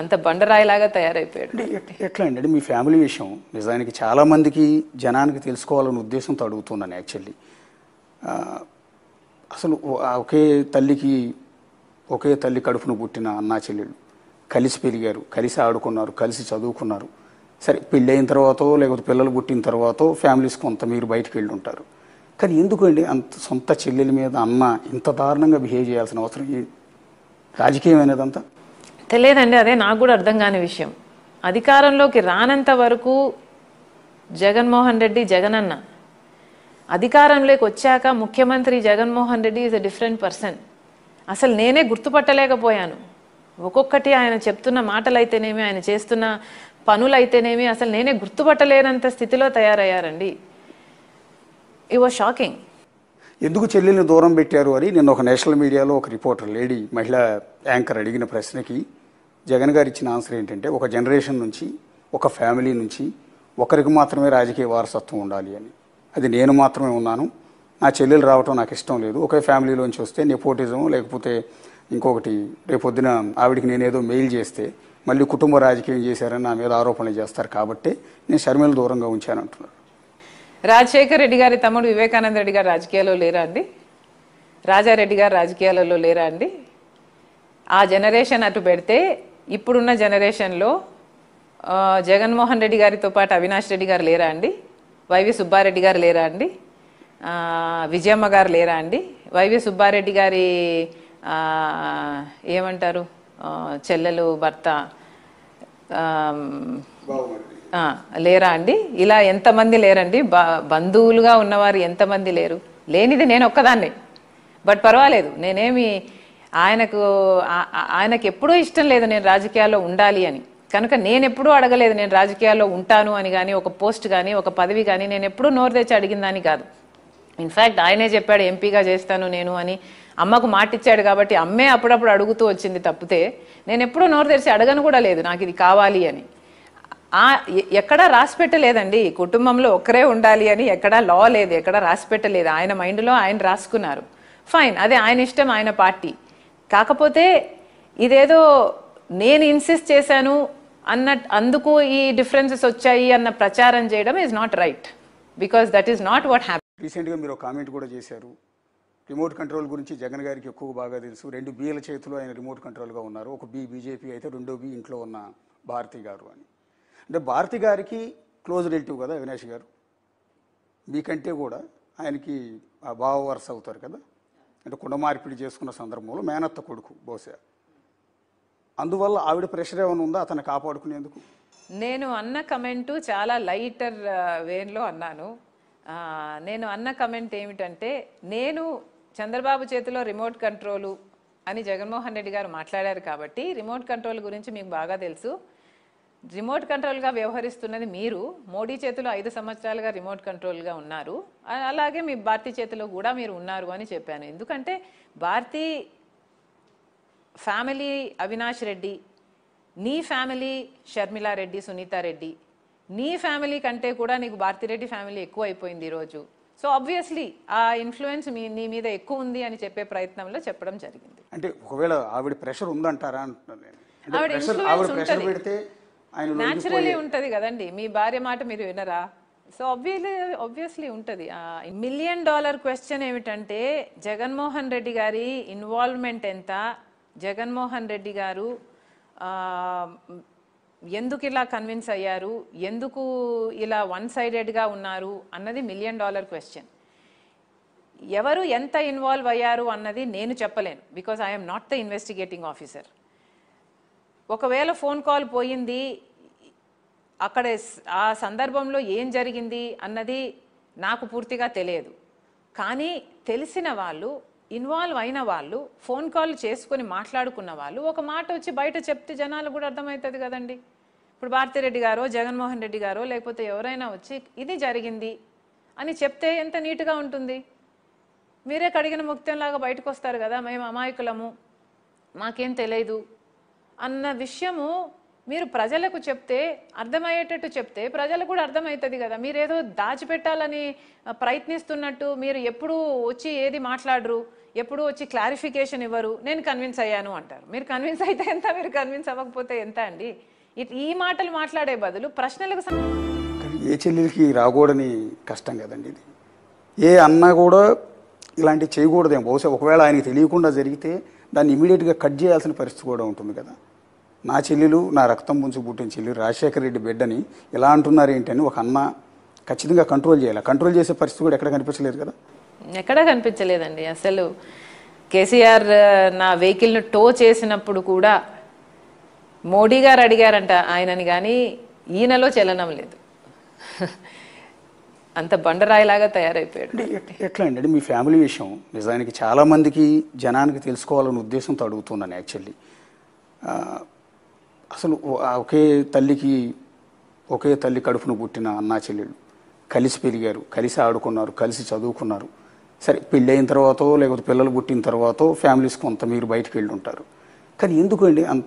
అంత బండరాయిలాగా తయారైపోయాడు ఎట్లా అండి మీ ఫ్యామిలీ విషయం నిజానికి చాలామందికి జనానికి తెలుసుకోవాలనే ఉద్దేశంతో అడుగుతున్నాను యాక్చువల్లీ అసలు ఒకే తల్లికి ఒకే తల్లి కడుపును పుట్టిన అన్నా చెల్లెళ్ళు కలిసి పెరిగారు కలిసి ఆడుకున్నారు కలిసి చదువుకున్నారు సరే పెళ్ళైన తర్వాత లేకపోతే పిల్లలు పుట్టిన తర్వాత ఫ్యామిలీస్ కొంత మీరు బయటకు వెళ్ళి ఉంటారు కానీ ఎందుకండి అంత సొంత చెల్లెల మీద అన్న ఇంత దారుణంగా బిహేవ్ చేయాల్సిన అవసరం రాజకీయమైనదంతా తెలియదండి అదే నాకు కూడా అర్థం కాని విషయం అధికారంలోకి రానంత వరకు జగన్మోహన్ రెడ్డి జగన్ అన్న అధికారంలోకి వచ్చాక ముఖ్యమంత్రి Jaganmohan Reddy is a different person అసలు నేనే గుర్తుపట్టలేకపోయాను ఒక్కొక్కటి ఆయన చెప్తున్న మాటలు అయితేనేమి ఆయన చేస్తున్న పనులైతేనేమి అసలు నేనే గుర్తుపట్టలేనంత స్థితిలో తయారయ్యారండి ఇట్ వాజ్ షాకింగ్ ఎందుకు చెల్లెల్ని దూరం పెట్టారు అని నిన్న ఒక నేషనల్ మీడియాలో ఒక రిపోర్టర్ లేడీ మహిళా యాంకర్ అడిగిన ప్రశ్నకి జగన్ గారు ఇచ్చిన ఆన్సర్ ఏంటంటే ఒక జనరేషన్ నుంచి ఒక ఫ్యామిలీ నుంచి ఒకరికి మాత్రమే రాజకీయ వారసత్వం ఉండాలి అని అది నేను మాత్రమే ఉన్నాను నా చెల్లెలు రావటం నాకు ఇష్టం లేదు ఒకే ఫ్యామిలీలోంచి వస్తే నెపోటిజం లేకపోతే ఇంకొకటి రేపొద్దున ఆవిడికి నేనేదో మెయిల్ చేస్తే మళ్ళీ కుటుంబ రాజకీయం చేశారని నా మీద ఆరోపణలు చేస్తారు కాబట్టి నేను షర్మిల దూరంగా ఉంచాను అంటున్నాను రాజశేఖర్ రెడ్డి గారి తమ్ముడు వివేకానంద రెడ్డి గారు రాజకీయాల్లో లేరా అండి రాజారెడ్డి గారు రాజకీయాలలో లేరా అండి ఆ జనరేషన్ అటు పెడితే ఇప్పుడున్న జనరేషన్లో జగన్మోహన్ రెడ్డి గారితో పాటు అవినాష్ రెడ్డి గారు లేరా అండి వైవి సుబ్బారెడ్డి గారు లేరా అండి విజయమ్మ గారు లేరా అండి వైవి సుబ్బారెడ్డి గారి ఏమంటారు చెల్లెలు భర్త లేరా అండి ఇలా ఎంతమంది లేరండి బంధువులుగా ఉన్నవారు ఎంతమంది లేరు లేనిది నేను ఒక్కదాన్ని బట్ పర్వాలేదు నేనేమి ఆయనకు ఆయనకు ఎప్పుడూ ఇష్టం లేదు నేను రాజకీయాల్లో ఉండాలి అని కనుక నేను ఎప్పుడూ అడగలేదు నేను రాజకీయాల్లో ఉంటాను అని కానీ ఒక పోస్ట్ కానీ ఒక పదవి కానీ నేను ఎప్పుడూ నోరు తెచ్చి అడిగిందని కాదు ఇన్ఫ్యాక్ట్ ఆయనే చెప్పాడు ఎంపీగా చేస్తాను నేను అని అమ్మకు మాటిచ్చాడు కాబట్టి అమ్మే అప్పుడప్పుడు అడుగుతూ వచ్చింది తప్పితే నేను ఎప్పుడూ నోరు తెరిచి అడగను కూడా లేదు నాకు ఇది కావాలి అని ఎక్కడా రాసి పెట్టలేదండి కుటుంబంలో ఒకరే ఉండాలి అని ఎక్కడా లా లేదు ఎక్కడా రాసి పెట్టలేదు ఆయన మైండ్లో ఆయన రాసుకున్నారు ఫైన్ అదే ఆయన ఇష్టం ఆయన పార్టీ కాకపోతే ఇదేదో నేను ఇన్సిస్ట్ చేశాను అన్న అందుకు ఈ డిఫరెన్సెస్ వచ్చాయి అన్న ప్రచారం చేయడం is not right because that is not what happy రీసెంట్గా మీరు కామెంట్ కూడా చేశారు రిమోట్ కంట్రోల్ గురించి జగన్ గారికి ఎక్కువ బాగా తెలుసు రెండు బీల చేతిలో ఆయన రిమోట్ కంట్రోల్గా ఉన్నారు ఒక బీ బీజేపీ అయితే రెండో బీ ఇంట్లో ఉన్న భారతి గారు అని అంటే భారతి గారికి క్లోజ్ రిలేటివ్ కదా వినాష్ గారు మీకంటే కూడా ఆయనకి ఆ బావ వరుస అవుతారు కదా అంటే కుండ మార్పిడి చేసుకున్న సందర్భంలో మేనత్త కొడుకు బహుశా అందువల్ల ఆవిడ ప్రెషర్ ఏమైనా ఉందా అతను కాపాడుకునేందుకు నేను అన్న కమెంటు చాలా లైటర్ వేన్లో అన్నాను నేను అన్న కమెంట్ ఏమిటంటే నేను చంద్రబాబు చేతిలో రిమోట్ కంట్రోలు అని జగన్మోహన్ రెడ్డి గారు మాట్లాడారు కాబట్టి రిమోట్ కంట్రోల్ గురించి మీకు బాగా తెలుసు రిమోట్ కంట్రోల్గా వ్యవహరిస్తున్నది మీరు మోడీ చేతిలో ఐదు సంవత్సరాలుగా రిమోట్ కంట్రోల్గా ఉన్నారు అలాగే మీ భారతీ చేతిలో కూడా మీరు ఉన్నారు అని చెప్పాను ఎందుకంటే భారతీ ఫ్యామిలీ అవినాష్ రెడ్డి నీ ఫ్యామిలీ సునీత సునీతారెడ్డి నీ ఫ్యామిలీ కంటే కూడా నీకు భారతిరెడ్డి ఫ్యామిలీ ఎక్కువ అయిపోయింది ఈరోజు సో ఆబ్వియస్లీ ఆ ఇన్ఫ్లుయెన్స్ మీ నీ మీద ఎక్కువ ఉంది అని చెప్పే ప్రయత్నంలో చెప్పడం జరిగింది అంటే ఒకవేళ ఆవిడ ప్రెషర్ ఉందంటారా ఆవిడ ప్రెషర్ పెడితే ఆయన న్యాచురలీ ఉంటది కదండి మీ భార్య మాట మీరు వినరా సో ఆబ్వియస్లీ ఆబ్వియస్లీ ఉంటుంది మిలియన్ డాలర్ క్వశ్చన్ ఏమిటంటే జగన్మోహన్ రెడ్డి గారి ఇన్వాల్వ్మెంట్ ఎంత జగన్మోహన్ రెడ్డి గారు ఎందుకు ఇలా కన్విన్స్ అయ్యారు ఎందుకు ఇలా వన్ సైడెడ్గా ఉన్నారు అన్నది మిలియన్ డాలర్ క్వశ్చన్ ఎవరు ఎంత ఇన్వాల్వ్ అయ్యారు అన్నది నేను చెప్పలేను because I'm not the investigating officer ఒకవేళ ఫోన్ కాల్ పోయింది అక్కడ ఆ సందర్భంలో ఏం జరిగింది అన్నది నాకు పూర్తిగా తెలియదు కానీ తెలిసిన వాళ్ళు ఇన్వాల్వ్ అయిన వాళ్ళు ఫోన్ కాల్ చేసుకొని మాట్లాడుకున్న వాళ్ళు ఒక మాట వచ్చి బయట చెప్తే జనాలు కూడా అర్థమవుతుంది కదండి ఇప్పుడు భారతిరెడ్డి గారో జగన్మోహన్ రెడ్డి గారో లేకపోతే ఎవరైనా వచ్చి ఇది జరిగింది అని చెప్తే ఎంత నీట్గా ఉంటుంది మీరే కడిగిన ముక్తంలాగా బయటకు వస్తారు కదా మేము అమాయకులము మాకేం తెలియదు అన్న విషయము మీరు ప్రజలకు చెప్తే అర్థమయ్యేటట్టు చెప్తే ప్రజలకు కూడా అర్థమవుతుంది కదా మీరు ఏదో దాచిపెట్టాలని ప్రయత్నిస్తున్నట్టు మీరు ఎప్పుడు వచ్చి ఏది మాట్లాడరు ఎప్పుడు వచ్చి క్లారిఫికేషన్ ఇవ్వరు నేను కన్విన్స్ అయ్యాను అంటారు మీరు కన్విన్స్ అయితే ఎంత మీరు కన్విన్స్ అవ్వకపోతే ఎంత అండి ఈ మాటలు మాట్లాడే బదులు ప్రశ్నలకు ఏ చెల్లెలకి రాకూడని కష్టం కదండి ఇది ఏ అన్నా కూడా ఇలాంటివి చేయకూడదేమో బహుశా ఒకవేళ ఆయనకి తెలియకుండా జరిగితే దాన్ని ఇమీడియట్గా కట్ చేయాల్సిన పరిస్థితి కూడా ఉంటుంది కదా నా చెల్లెలు నా రక్తం ముంచు పుట్టిన చెల్లి రాజశేఖర రెడ్డి బిడ్డని ఎలా అంటున్నారు ఏంటని ఒక అన్న ఖచ్చితంగా కంట్రోల్ చేయాలి కంట్రోల్ చేసే పరిస్థితి కూడా ఎక్కడ కనిపించలేదు కదా ఎక్కడా కనిపించలేదండి అసలు కేసీఆర్ నా వెహికల్ను టో చేసినప్పుడు కూడా మోడీ గారు అడిగారంట ఆయనని కానీ ఈయనలో చలనం లేదు అంత బండరాయిలాగా తయారైపోయాడు ఎట్లా అండి మీ ఫ్యామిలీ విషయం నిజానికి చాలామందికి జనానికి తెలుసుకోవాలనే ఉద్దేశంతో అడుగుతున్నాను యాక్చువల్లీ అసలు ఒకే తల్లికి ఒకే తల్లి కడుపును పుట్టిన అన్నా చెల్లెళ్ళు కలిసి పెరిగారు కలిసి ఆడుకున్నారు కలిసి చదువుకున్నారు సరే పెళ్ళైన తర్వాత లేకపోతే పిల్లలు పుట్టిన తర్వాత ఫ్యామిలీస్ కొంత మీరు బయటకు వెళ్ళి ఉంటారు కానీ ఎందుకండి అంత